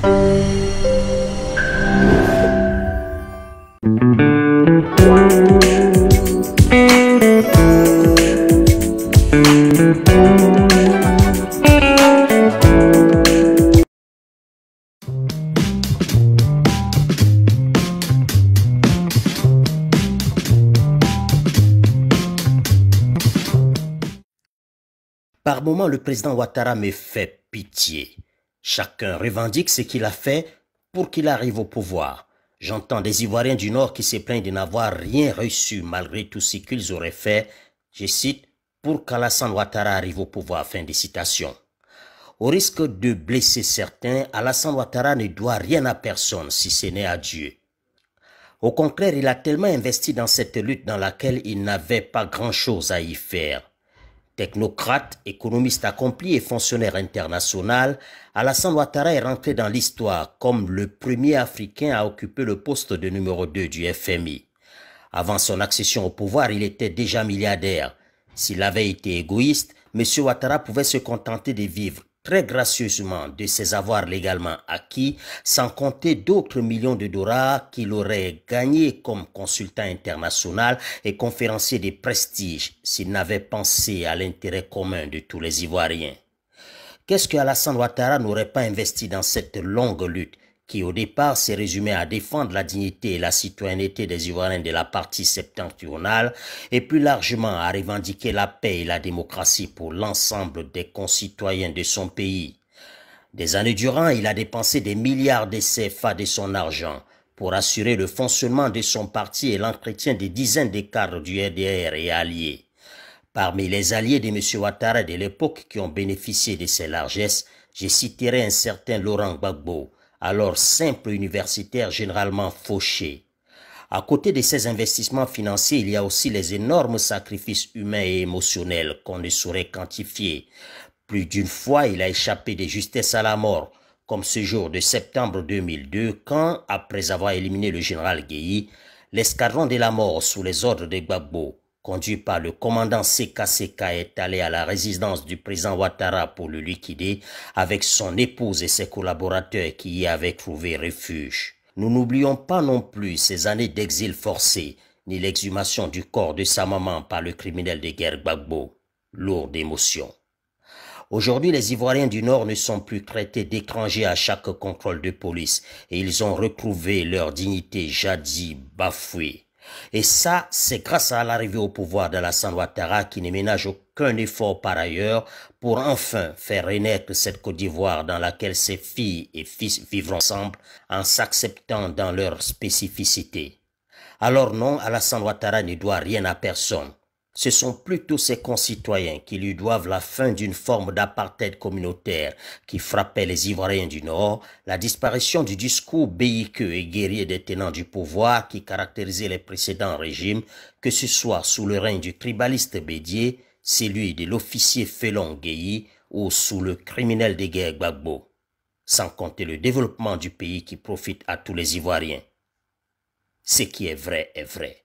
Par moments, le président Ouattara me fait pitié. Chacun revendique ce qu'il a fait pour qu'il arrive au pouvoir. J'entends des Ivoiriens du Nord qui se plaignent de n'avoir rien reçu malgré tout ce qu'ils auraient fait, je cite, pour qu'Alassane Ouattara arrive au pouvoir. Fin des citations. Au risque de blesser certains, Alassane Ouattara ne doit rien à personne si ce n'est à Dieu. Au contraire, il a tellement investi dans cette lutte dans laquelle il n'avait pas grand-chose à y faire. Technocrate, économiste accompli et fonctionnaire international, Alassane Ouattara est rentré dans l'histoire comme le premier Africain à occuper le poste de numéro 2 du FMI. Avant son accession au pouvoir, il était déjà milliardaire. S'il avait été égoïste, M. Ouattara pouvait se contenter de vivre très gracieusement de ses avoirs légalement acquis, sans compter d'autres millions de dollars qu'il aurait gagnés comme consultant international et conférencier de prestige s'il n'avait pensé à l'intérêt commun de tous les Ivoiriens. Qu'est-ce que Alassane Ouattara n'aurait pas investi dans cette longue lutte qui au départ s'est résumé à défendre la dignité et la citoyenneté des Ivoiriens de la partie septentrionale, et plus largement à revendiquer la paix et la démocratie pour l'ensemble des concitoyens de son pays. Des années durant, il a dépensé des milliards de CFA de son argent pour assurer le fonctionnement de son parti et l'entretien des dizaines de cadres du RDR et alliés. Parmi les alliés de M. Ouattara de l'époque qui ont bénéficié de ses largesses, j'ai citerai un certain Laurent Gbagbo, alors simple universitaire généralement fauché. À côté de ces investissements financiers, il y a aussi les énormes sacrifices humains et émotionnels qu'on ne saurait quantifier. Plus d'une fois, il a échappé des justesse à la mort, comme ce jour de septembre 2002, quand, après avoir éliminé le général Guéhi, l'escadron de la mort sous les ordres de Gbagbo conduit par le commandant CKCK, est allé à la résidence du président Ouattara pour le liquider avec son épouse et ses collaborateurs qui y avaient trouvé refuge. Nous n'oublions pas non plus ces années d'exil forcé, ni l'exhumation du corps de sa maman par le criminel de guerre Gbagbo. Lourde émotion. Aujourd'hui, les Ivoiriens du Nord ne sont plus traités d'étrangers à chaque contrôle de police et ils ont retrouvé leur dignité jadis bafouée. Et ça, c'est grâce à l'arrivée au pouvoir d'Alassane Ouattara qui ne ménage aucun effort par ailleurs pour enfin faire renaître cette Côte d'Ivoire dans laquelle ses filles et fils vivront ensemble en s'acceptant dans leur spécificité. Alors non, Alassane Ouattara ne doit rien à personne ce sont plutôt ses concitoyens qui lui doivent la fin d'une forme d'apartheid communautaire qui frappait les Ivoiriens du Nord, la disparition du discours belliqueux et guerrier des tenants du pouvoir qui caractérisait les précédents régimes, que ce soit sous le règne du tribaliste Bédier, celui de l'officier Félon Guéhi ou sous le criminel des guerres Gbagbo, sans compter le développement du pays qui profite à tous les Ivoiriens. Ce qui est vrai est vrai.